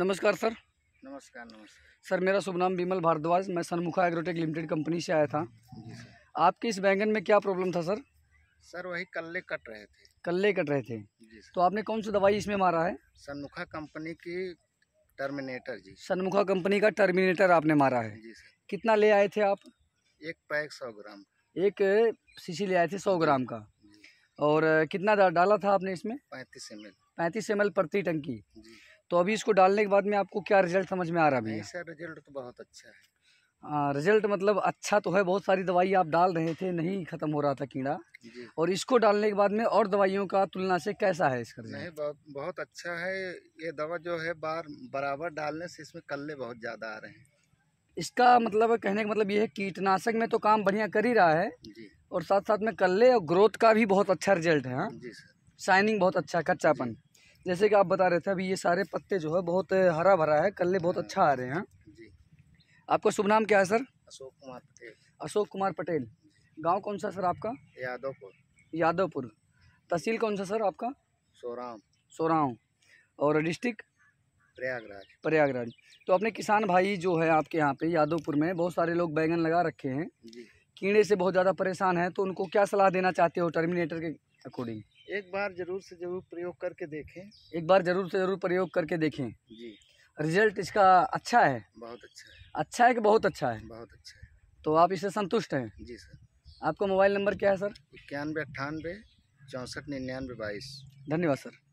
नमस्कार सर नमस्कार नमस्कार सर मेरा शुभ नाम विमल भारद्वाज मैं सनमुखा एग्रोटेक लिमिटेड कंपनी से आया था जी सर आपके इस बैंगन में क्या प्रॉब्लम था सर सर वही कल्ले कट रहे थे कल्ले कट रहे थे जी तो आपने कौन सी दवाई इसमें मारा है सनमुखा कंपनी की टर्मिनेटर जी सनमुखा कंपनी का टर्मिनेटर आपने मारा है जी सर कितना ले आए थे आप एक पैक सौ ग्राम एक सीसी ले आए थे सौ ग्राम का और कितना डाला था आपने इसमें पैंतीस एम एल पैंतीस एम एल प्रति टंकी तो अभी इसको डालने के बाद में आपको क्या रिजल्ट समझ में आ रहा है भैया सर रिजल्ट तो बहुत अच्छा है आ, रिजल्ट मतलब अच्छा तो है बहुत सारी दवाई आप डाल रहे थे नहीं ख़त्म हो रहा था कीड़ा और इसको डालने के बाद में और दवाइयों का तुलना से कैसा है इसका नहीं बहुत, बहुत अच्छा है ये दवा जो है बार बराबर डालने से इसमें कल्ले बहुत ज़्यादा आ रहे हैं इसका मतलब कहने का मतलब ये है कीटनाशक में तो काम बढ़िया कर ही रहा है और साथ साथ में कल्ले और ग्रोथ का भी बहुत अच्छा रिजल्ट है हाँ शाइनिंग बहुत अच्छा कच्चापन जैसे कि आप बता रहे थे अभी ये सारे पत्ते जो है बहुत हरा भरा है कल्ले बहुत हाँ। अच्छा आ रहे हैं जी आपका शुभ नाम क्या है सर अशोक कुमार पटेल अशोक कुमार पटेल गांव कौन सा सर आपका यादवपुर यादवपुर तहसील कौन सा सर आपका सोराम सोराव और डिस्ट्रिक्ट प्रयागराज प्रयागराज तो अपने किसान भाई जो है आपके यहाँ पे यादवपुर में बहुत सारे लोग बैगन लगा रखे हैं कीड़े से बहुत ज़्यादा परेशान हैं तो उनको क्या सलाह देना चाहते हो टर्मिनेटर के अकॉर्डिंग एक बार जरूर से जरूर प्रयोग करके देखें एक बार जरूर से जरूर प्रयोग करके देखें जी रिजल्ट इसका अच्छा है बहुत अच्छा है अच्छा है कि बहुत अच्छा है बहुत अच्छा है तो आप इससे संतुष्ट हैं जी सर आपका मोबाइल नंबर क्या है सर इक्यानवे अट्ठानवे चौंसठ निन्यानवे बाईस धन्यवाद सर